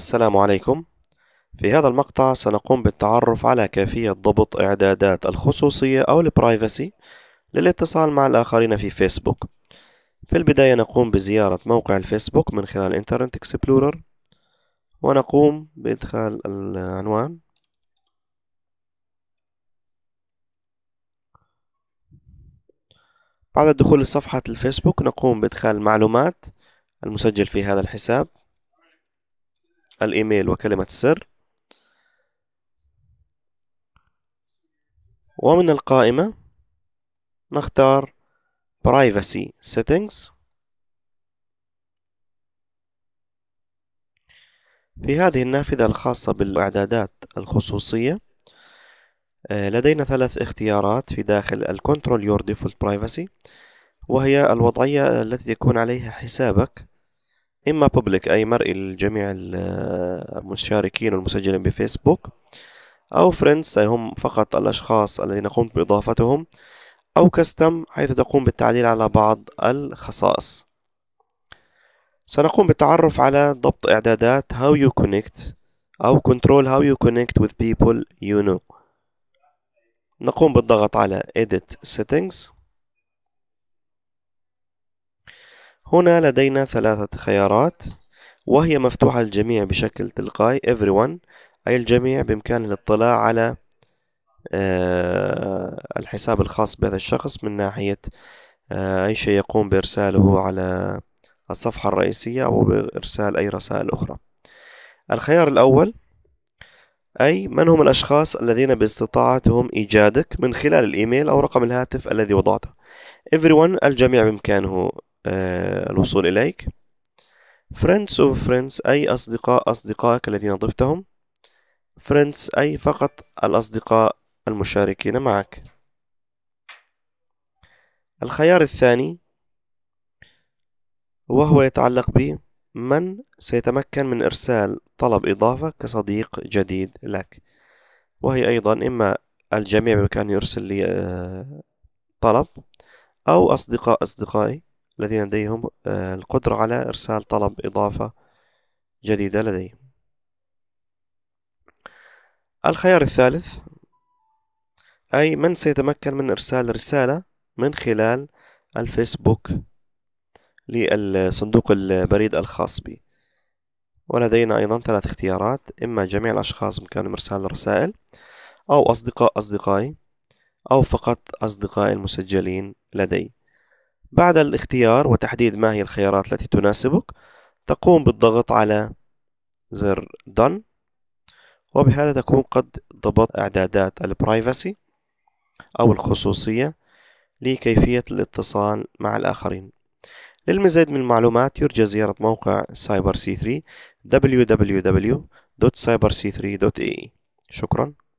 السلام عليكم في هذا المقطع سنقوم بالتعرف على كيفية ضبط إعدادات الخصوصية أو البرايفسي للاتصال مع الآخرين في فيسبوك في البداية نقوم بزيارة موقع الفيسبوك من خلال انترنت اكسبلورر ونقوم بإدخال العنوان بعد الدخول لصفحة الفيسبوك نقوم بإدخال المعلومات المسجل في هذا الحساب الإيميل وكلمة السر ومن القائمة نختار Privacy Settings في هذه النافذة الخاصة بالإعدادات الخصوصية آه، لدينا ثلاث اختيارات في داخل الكنترول Control Your Default Privacy وهي الوضعية التي يكون عليها حسابك إما public أي مرئي لجميع المشاركين والمسجلين بفيسبوك أو friends أي هم فقط الأشخاص الذين قمت بإضافتهم أو custom حيث تقوم بالتعديل على بعض الخصائص سنقوم بالتعرف على ضبط إعدادات how you connect أو control how you connect with people you know نقوم بالضغط على edit settings هنا لدينا ثلاثة خيارات وهي مفتوحة للجميع بشكل تلقائي everyone أي الجميع بإمكانه الاطلاع على آه، الحساب الخاص بهذا الشخص من ناحية آه، أي شيء يقوم بإرساله على الصفحة الرئيسية أو بإرسال أي رسائل أخرى الخيار الأول أي من هم الأشخاص الذين باستطاعتهم إيجادك من خلال الإيميل أو رقم الهاتف الذي وضعته everyone الجميع بإمكانه آه، الوصول إليك friends of friends أي أصدقاء أصدقائك الذين ضفتهم friends أي فقط الأصدقاء المشاركين معك الخيار الثاني وهو يتعلق ب من سيتمكن من إرسال طلب إضافة كصديق جديد لك وهي أيضا إما الجميع بإمكانه يرسل لي آه، طلب أو أصدقاء أصدقائي الذين لديهم آه، القدرة على إرسال طلب إضافة جديدة لديهم الخيار الثالث أي من سيتمكن من إرسال رسالة من خلال الفيسبوك للصندوق البريد الخاص بي ولدينا أيضا ثلاث اختيارات إما جميع الأشخاص بإمكانهم إرسال الرسائل أو أصدقاء أصدقائي أو فقط أصدقائي المسجلين لدي بعد الاختيار وتحديد ما هي الخيارات التي تناسبك تقوم بالضغط على زر Done وبهذا تكون قد ضبطت إعدادات البرايفسي أو الخصوصية لكيفية الاتصال مع الآخرين للمزيد من المعلومات يرجى زيارة موقع سايبر سي 3 www.cyberc3.ae شكراً